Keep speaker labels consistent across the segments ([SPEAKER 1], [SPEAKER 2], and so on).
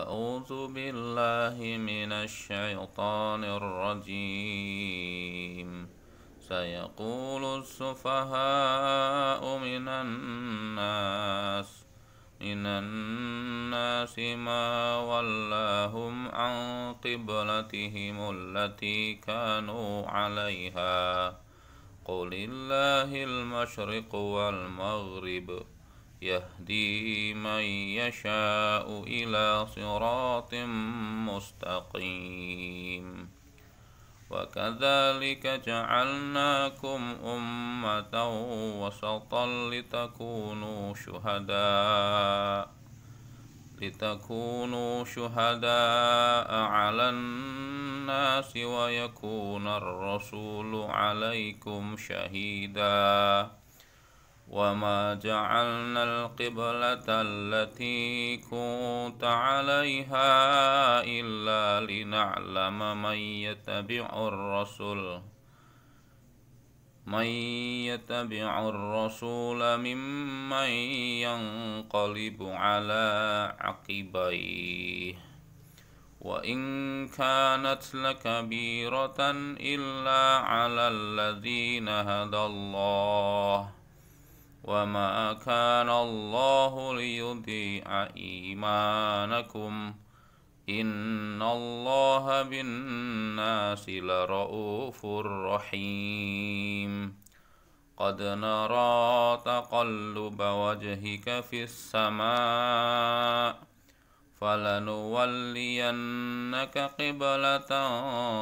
[SPEAKER 1] أعوذ بالله من الشيطان الرجيم سيقول السفهاء من الناس من الناس ما ولاهم عن قبلتهم التي كانوا عليها قل الله المشرق والمغرب يهدي من يشاء إلى صراط مستقيم وكذلك جعلناكم أمة وسطا لتكونوا شهداء لتكونوا شهداء على الناس ويكون الرسول عليكم شهيداً وما جعلنا القبلة التي كنت عليها إلا لنعلم من يتبع الرسول من يتبع الرسول ممن ينقلب على عقبيه وإن كانت لكبيرة إلا على الذين هدى الله وما كان الله ليضيع إيمانكم إن الله بالناس لرؤوف رحيم قد نرى تقلب وجهك في السماء فلنولينك قبلة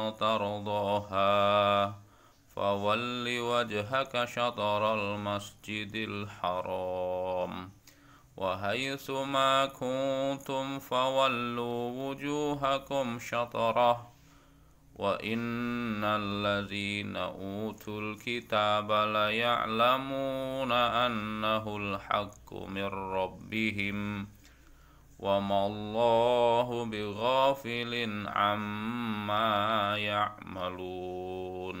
[SPEAKER 1] ترضاها فول وجهك شطر المسجد الحرام وحيث ما كنتم فولوا وجوهكم شطره وإن الذين أوتوا الكتاب ليعلمون أنه الحق من ربهم وما الله بغافل عما يعملون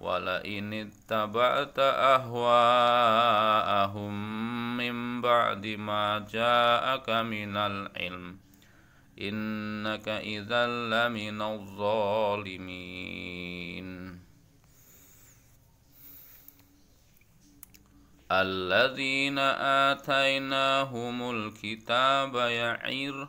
[SPEAKER 1] ولئن اتبعت أهواءهم من بعد ما جاءك من العلم إنك إذا لمن الظالمين الذين آتيناهم الكتاب يعرهم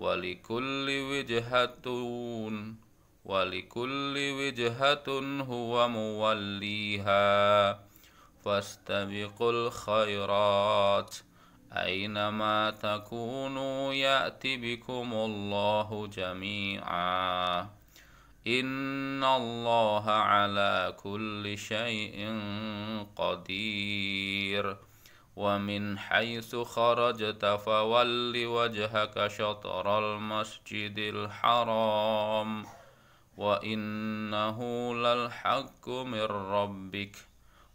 [SPEAKER 1] ولكل وجهة ولكل وجهة هو موليها فاستبقوا الخيرات أينما تكونوا يأت بكم الله جميعا إن الله على كل شيء قدير ومن حيث خرجت فول وجهك شطر المسجد الحرام وانه للحق من ربك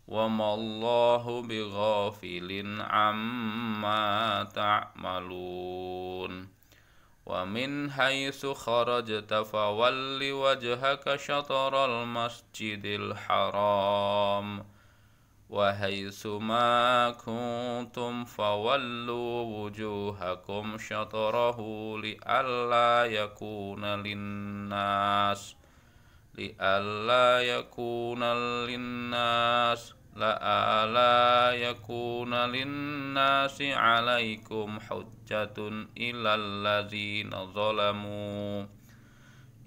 [SPEAKER 1] وما الله بغافل عما تعملون ومن حيث خرجت فول وجهك شطر المسجد الحرام وحيثما كنتم فولوا وجوهكم شطره لئلا يكون للناس لئلا يكون للناس لئلا يكون للناس عليكم حجة إلا الذين ظلموا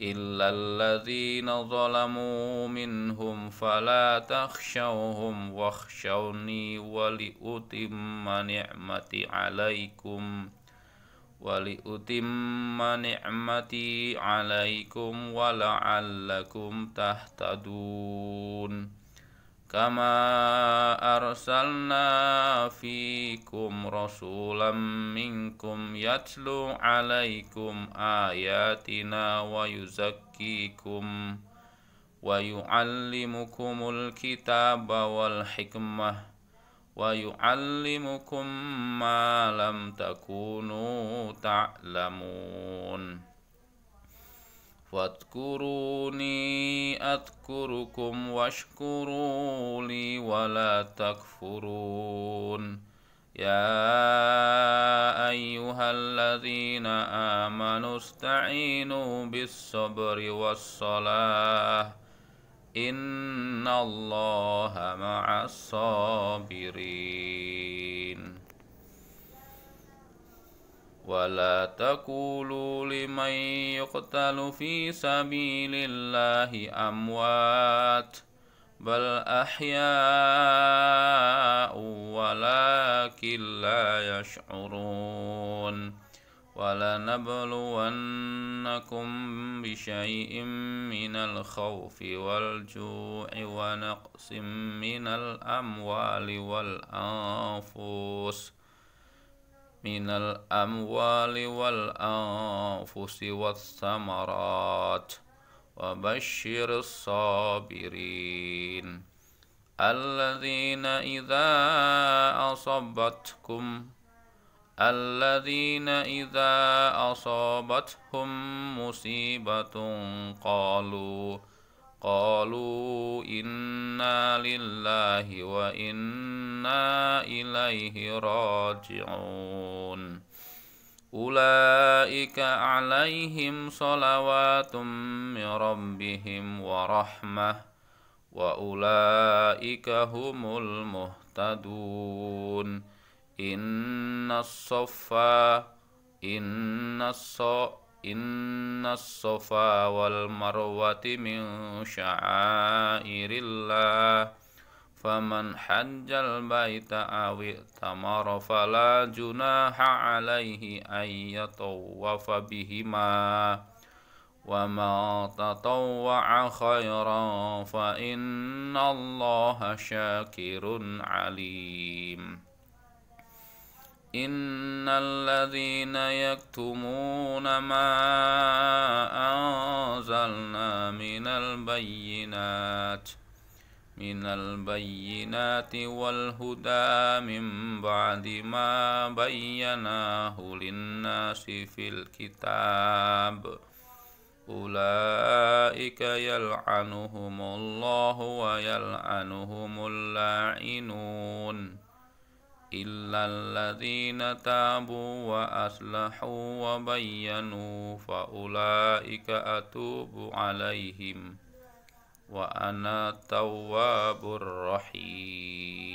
[SPEAKER 1] إلا الذين ظلموا منهم فلا تخشوهم واخشوني ولأتم نعمتي عليكم ولأتم نعمتي عليكم ولعلكم تهتدون كما أرسلنا فيكم رسولا منكم يتلو عليكم آياتنا ويزكيكم ويعلمكم الكتاب والحكمة ويعلمكم ما لم تكونوا تعلمون فاذكروني أذكركم واشكروا لي ولا تكفرون يا أيها الذين آمنوا استعينوا بالصبر والصلاة إن الله مع الصابرين ولا تقولوا لمن يقتل في سبيل الله أموات بل أحياء ولكن لا يشعرون ولنبلونكم بشيء من الخوف والجوع ونقص من الأموال والأنفس من الأموال والأنفس والثمرات وبشر الصابرين الذين إذا أصبتكم الذين إذا أصابتهم مصيبة قالوا قالوا انا لله وانا اليه راجعون اولئك عليهم صلوات من ربهم ورحمه واولئك هم المهتدون ان الصفا ان الصَّ إن الصفا والمروة من شعائر الله فمن حج البيت أو ائتمر فلا جناح عليه أن يطوف بهما وما تطوع خيرا فإن الله شاكر عليم إن الذين يكتمون ما أنزلنا من البينات من البينات والهدى من بعد ما بيناه للناس في الكتاب أولئك يلعنهم الله ويلعنهم اللاعنون إلا الذين تابوا وأصلحوا وبينوا فأولئك أتوب عليهم وأنا التواب الرحيم